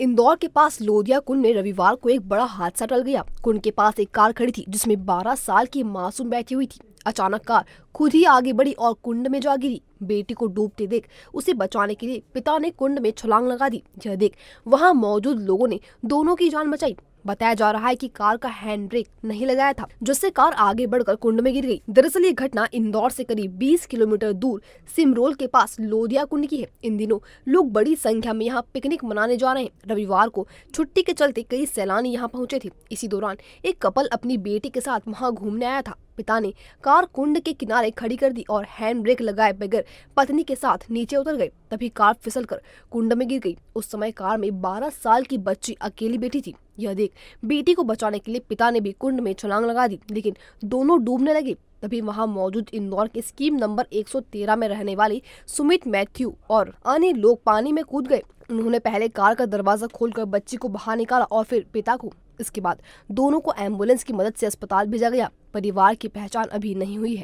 इंदौर के पास लोधिया कुंड में रविवार को एक बड़ा हादसा टल गया कुंड के पास एक कार खड़ी थी जिसमें 12 साल की मासूम बैठी हुई थी अचानक कार खुद ही आगे बढ़ी और कुंड में जा गिरी बेटी को डूबते देख उसे बचाने के लिए पिता ने कुंड में छलांग लगा दी यह देख वहां मौजूद लोगों ने दोनों की जान बचाई बताया जा रहा है कि कार का हैंड ब्रेक नहीं लगाया था जिससे कार आगे बढ़कर कुंड में गिर गई दरअसल ये घटना इंदौर से करीब 20 किलोमीटर दूर सिमरोल के पास लोधिया कुंड की है इन दिनों लोग बड़ी संख्या में यहाँ पिकनिक मनाने जा रहे हैं रविवार को छुट्टी के चलते कई सैलानी यहाँ पहुँचे थे इसी दौरान एक कपल अपनी बेटी के साथ वहाँ घूमने आया था पिता ने कार कुंड के किनारे खड़ी कर दी और हैंड ब्रेक लगाए बगैर पत्नी के साथ नीचे उतर गए तभी कार फिसल कर कुंड में गिर गई उस समय कार में 12 साल की बच्ची अकेली बैठी थी यह देख बेटी को बचाने के लिए पिता ने भी कुंड में छलांग लगा दी लेकिन दोनों डूबने लगे तभी वहां मौजूद इंदौर के स्कीम नंबर 113 में रहने वाली सुमित मैथ्यू और अन्य लोग पानी में कूद गए उन्होंने पहले कार का दरवाजा खोलकर बच्ची को बाहर निकाला और फिर पिता को इसके बाद दोनों को एम्बुलेंस की मदद से अस्पताल भेजा गया परिवार की पहचान अभी नहीं हुई है